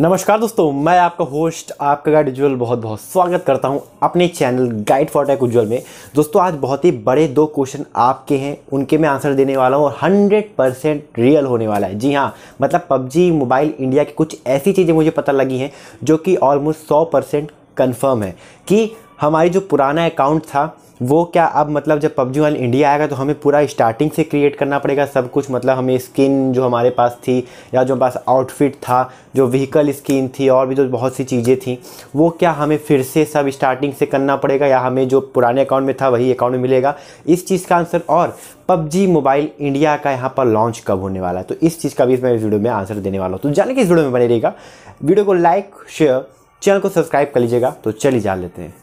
नमस्कार दोस्तों मैं आपका होस्ट आपका गाइड उज्ज्वल बहुत बहुत स्वागत करता हूं अपने channel guide for tech Ujjwal में दोस्तों आज बहुत ही बड़े दो क्वेश्चन आपके हैं उनके मैं आंसर देने वाला हूं और हंड्रेड परसेंट रियल होने वाला है जी हाँ मतलब पबजी मोबाइल इंडिया की कुछ ऐसी चीज़ें मुझे पता लगी हैं जो कि ऑलमोस्ट सौ परसेंट कन्फर्म है कि हमारी जो पुराना अकाउंट था वो क्या अब मतलब जब पबजी वाले इंडिया आएगा तो हमें पूरा स्टार्टिंग से क्रिएट करना पड़ेगा सब कुछ मतलब हमें स्किन जो हमारे पास थी या जो पास आउटफिट था जो व्हीकल स्किन थी और भी जो तो बहुत सी चीज़ें थी वो क्या हमें फिर से सब स्टार्टिंग से करना पड़ेगा या हमें जो पुराने अकाउंट में था वही अकाउंट में मिलेगा इस चीज़ का आंसर और पबजी मोबाइल इंडिया का यहाँ पर लॉन्च कब होने वाला है तो इस चीज़ का भी मैं इस वीडियो में आंसर देने वाला हूँ तो जाने की इस वीडियो में बने रहेगा वीडियो को लाइक शेयर चैनल को सब्सक्राइब कर लीजिएगा तो चलिए जान लेते हैं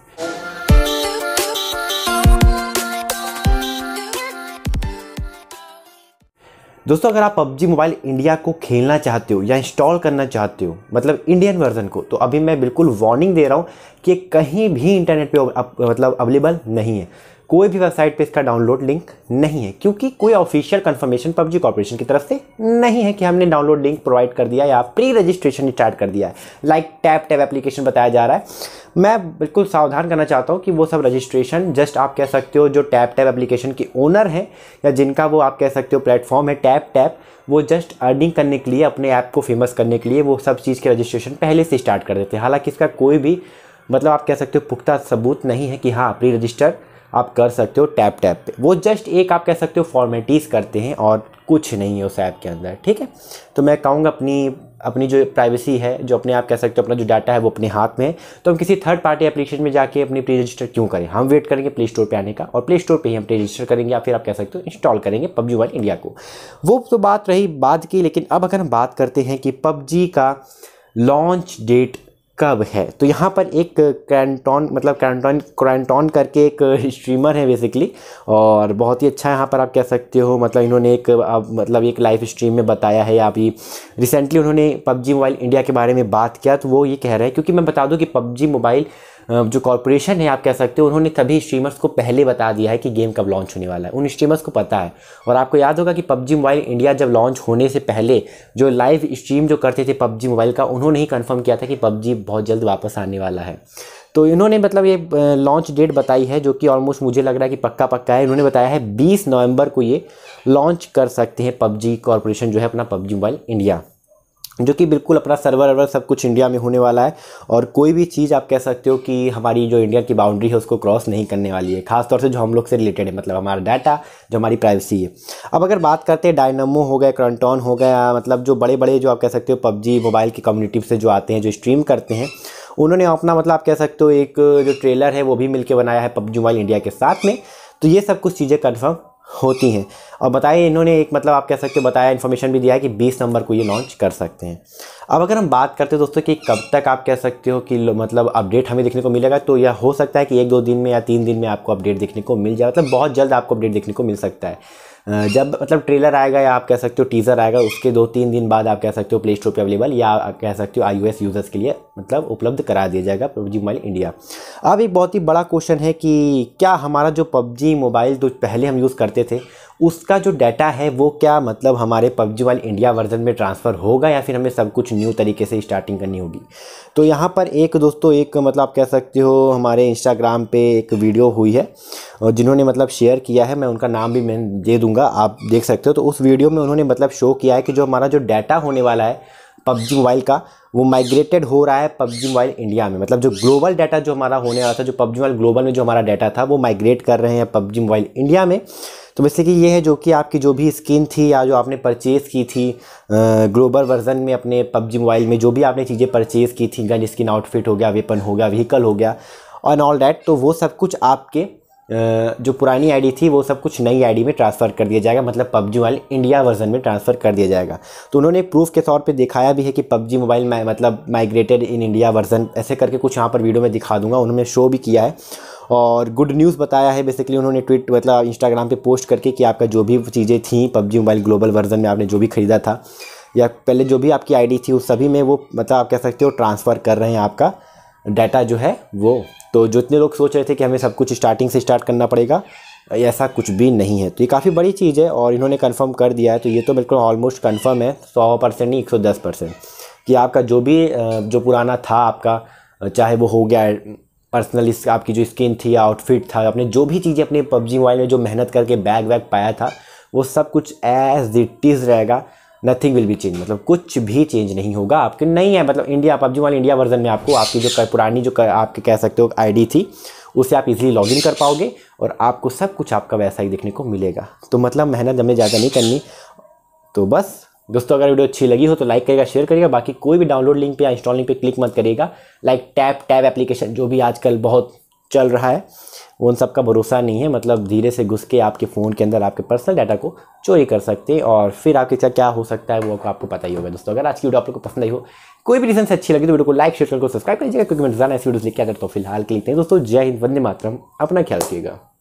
दोस्तों अगर आप PUBG मोबाइल इंडिया को खेलना चाहते हो या इंस्टॉल करना चाहते हो मतलब इंडियन वर्जन को तो अभी मैं बिल्कुल वार्निंग दे रहा हूँ कि कहीं भी इंटरनेट पे अब, मतलब अवेलेबल नहीं है कोई भी वेबसाइट पे इसका डाउनलोड लिंक नहीं है क्योंकि कोई ऑफिशियल कंफर्मेशन पबजी कॉर्पोरेशन की तरफ से नहीं है कि हमने डाउनलोड लिंक प्रोवाइड कर दिया या प्री रजिस्ट्रेशन स्टार्ट कर दिया है लाइक टैप टैप एप्लीकेशन बताया जा रहा है मैं बिल्कुल सावधान करना चाहता हूँ कि वो सब रजिस्ट्रेशन जस्ट आप कह सकते हो जो टैप टैप एप्लीकेशन के ओनर हैं या जिनका वो आप कह सकते हो प्लेटफॉर्म है टैप टैप वो जस्ट अर्निंग करने के लिए अपने ऐप को फेमस करने के लिए वो सब चीज़ के रजिस्ट्रेशन पहले से स्टार्ट कर देते हैं हालांकि इसका कोई भी मतलब आप कह सकते हो पुख्ता सबूत नहीं है कि हाँ प्री रजिस्टर आप कर सकते हो टैप टैप पे वो जस्ट एक आप कह सकते हो फॉर्मेलिटीज़ करते हैं और कुछ नहीं है उस ऐप के अंदर ठीक है तो मैं कहूँगा अपनी अपनी जो प्राइवेसी है जो अपने आप कह सकते हो अपना जो डाटा है वो अपने हाथ में है तो हम किसी थर्ड पार्टी एप्लीकेशन में जाके अपनी प्री रजिस्टर क्यों करें हम वेट करेंगे प्ले स्टोर पर आने का और प्ले स्टोर पर ही हम प्री रजिस्टर करेंगे या फिर आप कह सकते हो इंस्टॉल करेंगे पबजी वन इंडिया को वो तो बात रही बाद की लेकिन अब अगर हम बात करते हैं कि पबजी का लॉन्च डेट कब है तो यहाँ पर एक क्रैंटॉन मतलब क्रैंटॉन क्रैंटॉन करके एक स्ट्रीमर है बेसिकली और बहुत ही अच्छा यहाँ पर आप कह सकते हो मतलब इन्होंने एक आप मतलब एक लाइव स्ट्रीम में बताया है या अभी रिसेंटली उन्होंने पबजी मोबाइल इंडिया के बारे में बात किया तो वो ये कह रहे हैं क्योंकि मैं बता दूँ कि पबजी मोबाइल जो कॉरपोरेशन है आप कह सकते हो उन्होंने सभी स्ट्रीमर्स को पहले बता दिया है कि गेम कब लॉन्च होने वाला है उन स्ट्रीमर्स को पता है और आपको याद होगा कि पबजी मोबाइल इंडिया जब लॉन्च होने से पहले जो लाइव स्ट्रीम जो करते थे पबजी मोबाइल का उन्होंने ही कन्फर्म किया था कि पबजी बहुत जल्द वापस आने वाला है तो इन्होंने मतलब ये लॉन्च डेट बताई है जो कि ऑलमोस्ट मुझे लग रहा है कि पक्का पक्का है इन्होंने बताया है 20 नवंबर को ये लॉन्च कर सकते हैं पबजी कॉरपोरेशन जो है अपना पबजी मोबाइल इंडिया जो कि बिल्कुल अपना सर्वर वर्वर सब कुछ इंडिया में होने वाला है और कोई भी चीज़ आप कह सकते हो कि हमारी जो इंडिया की बाउंड्री है उसको क्रॉस नहीं करने वाली है खासतौर से जो हम लोग से रिलेटेड है मतलब हमारा डाटा जो हमारी प्राइवेसी है अब अगर बात करते हैं डायनमो हो गया क्रंटॉन हो गया मतलब जो बड़े बड़े जो आप कह सकते हो पबजी मोबाइल की कम्युनिटी से जो आते हैं जो स्ट्रीम करते हैं उन्होंने अपना मतलब आप कह सकते हो एक जो ट्रेलर है वो भी मिलकर बनाया है पबजी मोबाइल इंडिया के साथ में तो ये सब कुछ चीज़ें कन्फर्म होती हैं और बताइए इन्होंने एक मतलब आप कह सकते हो बताया इन्फॉर्मेशन भी दिया है कि 20 नंबर को ये लॉन्च कर सकते हैं अब अगर हम बात करते हैं दोस्तों कि कब तक आप कह सकते हो कि मतलब अपडेट हमें देखने को मिलेगा तो यह हो सकता है कि एक दो दिन में या तीन दिन में आपको अपडेट देखने को मिल जाए मतलब बहुत जल्द आपको अपडेट देखने को मिल सकता है जब मतलब ट्रेलर आएगा या आप कह सकते हो टीज़र आएगा उसके दो तीन दिन बाद आप कह सकते हो प्ले स्टोर पर अवेलेबल या आप कह सकते हो आई यूज़र्स के लिए मतलब उपलब्ध करा दिया जाएगा पबजी मोबाइल इंडिया अब एक बहुत ही बड़ा क्वेश्चन है कि क्या हमारा जो पबजी मोबाइल जो पहले हम यूज़ करते थे उसका जो डाटा है वो क्या मतलब हमारे पबजी वाले इंडिया वर्जन में ट्रांसफ़र होगा या फिर हमें सब कुछ न्यू तरीके से स्टार्टिंग करनी होगी तो यहाँ पर एक दोस्तों एक मतलब आप कह सकते हो हमारे इंस्टाग्राम पे एक वीडियो हुई है और जिन्होंने मतलब शेयर किया है मैं उनका नाम भी मैं दे दूँगा आप देख सकते हो तो उस वीडियो में उन्होंने मतलब शो किया है कि जो हमारा जो डाटा होने वाला है पबजी मोबाइल का वो माइग्रेटेड हो रहा है पबजी मोबाइल इंडिया में मतलब जो ग्लोबल डाटा जो हमारा होने वाला था जो पबजी मोबाइल ग्लोबल में जो हमारा डाटा था वो माइग्रेट कर रहे हैं पबजी मोबाइल इंडिया में तो वैसे कि ये है जो कि आपकी जो भी स्किन थी या जो आपने परचेज़ की थी ग्लोबल वर्जन में अपने पबजी मोबाइल में जो भी आपने चीज़ें परचेज़ की थी गन स्किन आउटफिट हो गया वेपन हो गया व्हीकल हो गया एंड ऑल डैट तो वो सब कुछ आपके जो पुरानी आईडी थी वो सब कुछ नई आईडी में ट्रांसफ़र कर दिया जाएगा मतलब पबजी मोबाइल इंडिया वर्जन में ट्रांसफ़र कर दिया जाएगा तो उन्होंने एक प्रूफ के तौर पे दिखाया भी है कि पबजी मोबाइल में मतलब माइग्रेटेड इन इंडिया वर्जन ऐसे करके कुछ यहाँ पर वीडियो में दिखा दूंगा उन्होंने शो भी किया है और गुड न्यूज़ बताया है बेसिकली उन्होंने ट्वीट मतलब इंस्टाग्राम पर पोस्ट करके कि आपका जो भी चीज़ें थी पबजी मोबाइल ग्लोबल वर्जन में आपने जो भी ख़रीदा था या पहले जो भी आपकी आईडी थी उस सभी में वो मतलब आप कह सकते हो ट्रांसफ़र कर रहे हैं आपका डाटा जो है वो तो जितने लोग सोच रहे थे कि हमें सब कुछ स्टार्टिंग से स्टार्ट करना पड़ेगा ऐसा कुछ भी नहीं है तो ये काफ़ी बड़ी चीज़ है और इन्होंने कंफर्म कर दिया है तो ये तो बिल्कुल ऑलमोस्ट कंफर्म है सौ परसेंट नहीं एक सौ दस परसेंट कि आपका जो भी जो पुराना था आपका चाहे वो हो गया पर्सनल आपकी जो स्किन थी आउटफिट था आपने जो भी चीज़ें अपने पबजी मोबाइल में जो मेहनत करके बैग वैग पाया था वो सब कुछ एज दिट इज़ रहेगा नथिंग विल बी चेंज मतलब कुछ भी चेंज नहीं होगा आपके नहीं है मतलब इंडिया पबजी वाले इंडिया वर्जन में आपको आपकी जो पुरानी जो आपके कह सकते हो आईडी थी उसे आप इजीली लॉगिन कर पाओगे और आपको सब कुछ आपका वैसा ही देखने को मिलेगा तो मतलब मेहनत हमें ज़्यादा नहीं करनी तो बस दोस्तों अगर वीडियो अच्छी लगी हो तो लाइक करेगा शेयर करेगा बाकी कोई भी डाउनलोड लिंक पे या इंस्टॉल लिंक पे क्लिक मत करेगा लाइक टैप टैब एप्लीकेशन जो भी आजकल बहुत चल रहा है उन सब का भरोसा नहीं है मतलब धीरे से घुस के आपके फ़ोन के अंदर आपके पर्सनल डाटा को चोरी कर सकते हैं और फिर आपके साथ क्या हो सकता है वो आपको पता ही होगा दोस्तों अगर आज की वीडियो आप लोग को पसंद आई हो कोई भी रीजन से अच्छी लगी तो वीडियो को लाइक शेयर को सब्सक्राइब करिएगा क्योंकि मैं रोजाना ऐसी वीडियो लेकर आता हूँ फिलहाल के लिखते हैं दोस्तों जय हिंद वंदे मातरम अपना ख्याल रखिएगा